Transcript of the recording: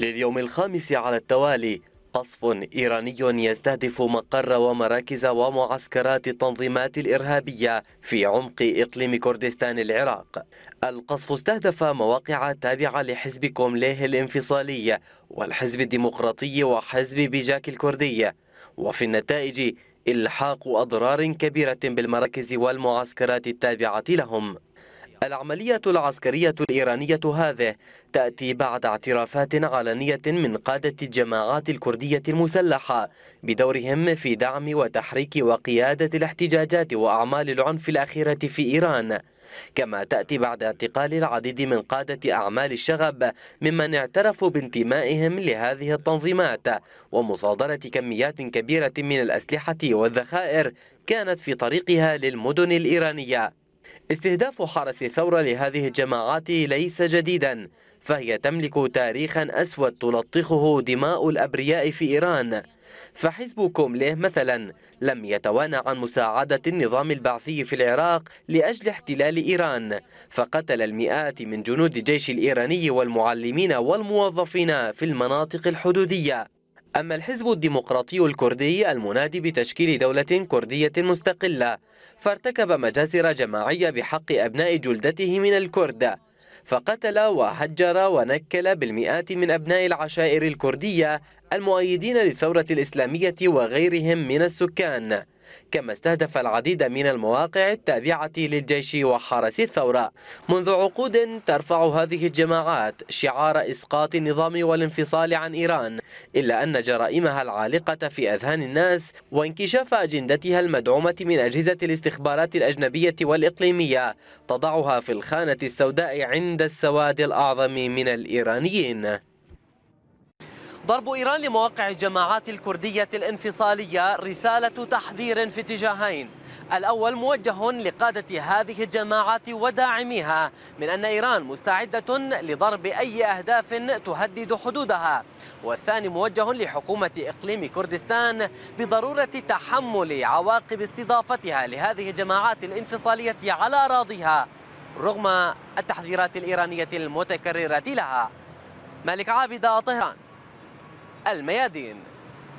لليوم الخامس على التوالي قصف إيراني يستهدف مقر ومراكز ومعسكرات التنظيمات الإرهابية في عمق إقليم كردستان العراق القصف استهدف مواقع تابعة لحزب كومليه الانفصالي والحزب الديمقراطي وحزب بيجاك الكردي وفي النتائج إلحاق أضرار كبيرة بالمراكز والمعسكرات التابعة لهم العملية العسكرية الإيرانية هذه تأتي بعد اعترافات علنية من قادة الجماعات الكردية المسلحة بدورهم في دعم وتحريك وقيادة الاحتجاجات وأعمال العنف الأخيرة في إيران كما تأتي بعد اعتقال العديد من قادة أعمال الشغب ممن اعترفوا بانتمائهم لهذه التنظيمات ومصادرة كميات كبيرة من الأسلحة والذخائر كانت في طريقها للمدن الإيرانية استهداف حرس الثورة لهذه الجماعات ليس جديدا فهي تملك تاريخا أسود تلطخه دماء الأبرياء في إيران فحزب كومليه مثلا لم يتوانى عن مساعدة النظام البعثي في العراق لأجل احتلال إيران فقتل المئات من جنود الجيش الإيراني والمعلمين والموظفين في المناطق الحدودية أما الحزب الديمقراطي الكردي المنادي بتشكيل دولة كردية مستقلة فارتكب مجازر جماعية بحق أبناء جلدته من الكرد فقتل وهجر ونكل بالمئات من أبناء العشائر الكردية المؤيدين للثورة الإسلامية وغيرهم من السكان كما استهدف العديد من المواقع التابعة للجيش وحرس الثورة منذ عقود ترفع هذه الجماعات شعار إسقاط النظام والانفصال عن إيران إلا أن جرائمها العالقة في أذهان الناس وانكشاف أجندتها المدعومة من أجهزة الاستخبارات الأجنبية والإقليمية تضعها في الخانة السوداء عند السواد الأعظم من الإيرانيين ضرب إيران لمواقع الجماعات الكردية الانفصالية رسالة تحذير في اتجاهين الأول موجه لقادة هذه الجماعات وداعميها من أن إيران مستعدة لضرب أي أهداف تهدد حدودها والثاني موجه لحكومة إقليم كردستان بضرورة تحمل عواقب استضافتها لهذه الجماعات الانفصالية على أراضيها رغم التحذيرات الإيرانية المتكررة لها مالك عابد طهران الميادين